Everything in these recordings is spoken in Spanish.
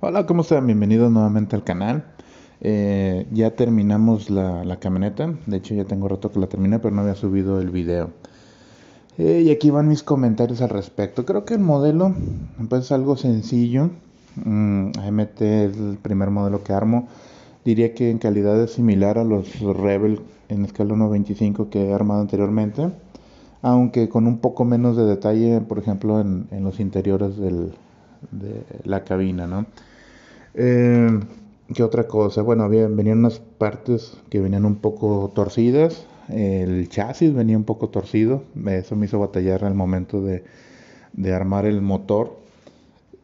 Hola, ¿cómo están? Bienvenidos nuevamente al canal. Eh, ya terminamos la, camioneta, de hecho ya tengo rato que la terminé, pero no había subido el video. Eh, y aquí van mis comentarios al respecto. Creo que el modelo pues, es algo sencillo. Mm, AMT es el primer modelo que armo. Diría que en calidad es similar a los Rebel en escala 1.25 que he armado anteriormente. Aunque con un poco menos de detalle, por ejemplo, en los interiores del, de la cabina, ¿no? Eh, ¿Qué otra cosa? Bueno, había, venían unas partes que venían un poco torcidas. El chasis venía un poco torcido. Eso me hizo batallar al momento de, armar el motor.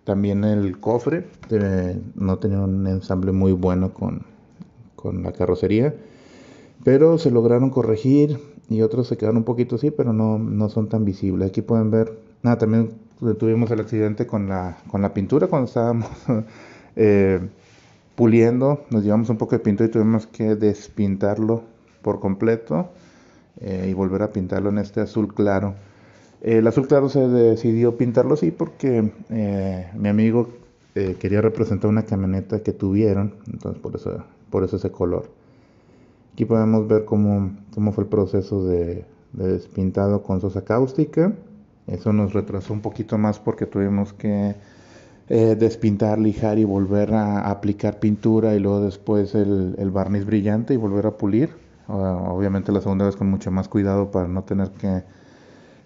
También el cofre. Eh, no tenía un ensamble muy bueno con, con la carrocería. Pero se lograron corregir y otros se quedaron un poquito así, pero no, no son tan visibles. Aquí pueden ver. nada, también tuvimos el accidente con la, pintura cuando estábamos eh, puliendo, nos llevamos un poco de pintura y tuvimos que despintarlo por completo eh, y volver a pintarlo en este azul claro. El azul claro se decidió pintarlo así porque eh, mi amigo quería representar una camioneta que tuvieron, entonces por eso, por eso ese color. Aquí podemos ver cómo, cómo fue el proceso de despintado con sosa cáustica. Eso nos retrasó un poquito más porque tuvimos que eh, despintar, lijar y volver a aplicar pintura y luego después el, barniz brillante y volver a pulir. obviamente la segunda vez con mucho más cuidado para no tener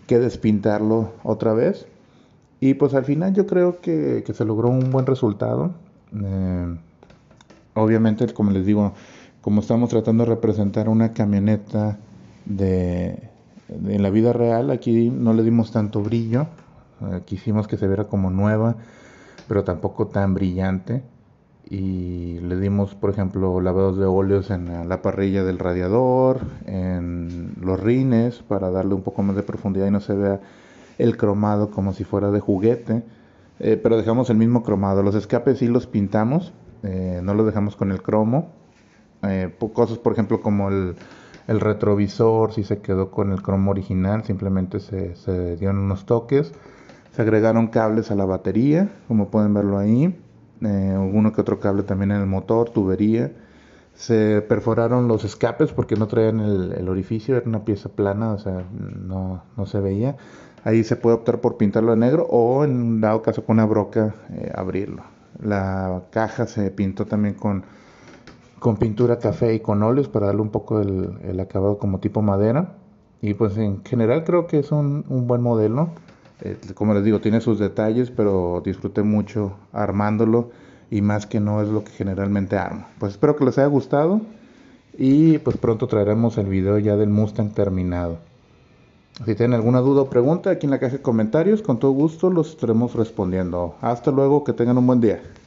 que, despintarlo otra vez. Y pues al final yo creo que, se logró un buen resultado. Eh, obviamente, como les digo, como estamos tratando de representar una camioneta de, en la vida real aquí no le dimos tanto brillo, quisimos que se viera como nueva, pero tampoco tan brillante. Y le dimos, por ejemplo, lavados de óleos en la parrilla del radiador, en los rines, para darle un poco más de profundidad y no se vea el cromado como si fuera de juguete. Eh, pero dejamos el mismo cromado. Los escapes sí los pintamos, eh, no los dejamos con el cromo. Eh, cosas, por ejemplo, como el, el retrovisor si se quedó con el cromo original, simplemente se, se dieron unos toques. Se agregaron cables a la batería, como pueden verlo ahí. Eh, uno que otro cable también en el motor, tubería. Se perforaron los escapes porque no traían el, orificio, era una pieza plana, o sea, no, se veía. Ahí se puede optar por pintarlo de negro o en un dado caso con una broca eh, abrirlo. La caja se pintó también con con pintura café y con óleos para darle un poco el, acabado como tipo madera. Y pues en general creo que es un, buen modelo. Eh, como les digo, tiene sus detalles, pero disfruté mucho armándolo y más que no es lo que generalmente armo. Pues espero que les haya gustado y pues pronto traeremos el video ya del Mustang terminado. Si tienen alguna duda o pregunta aquí en la caja de comentarios, con todo gusto los estaremos respondiendo. Hasta luego, que tengan un buen día.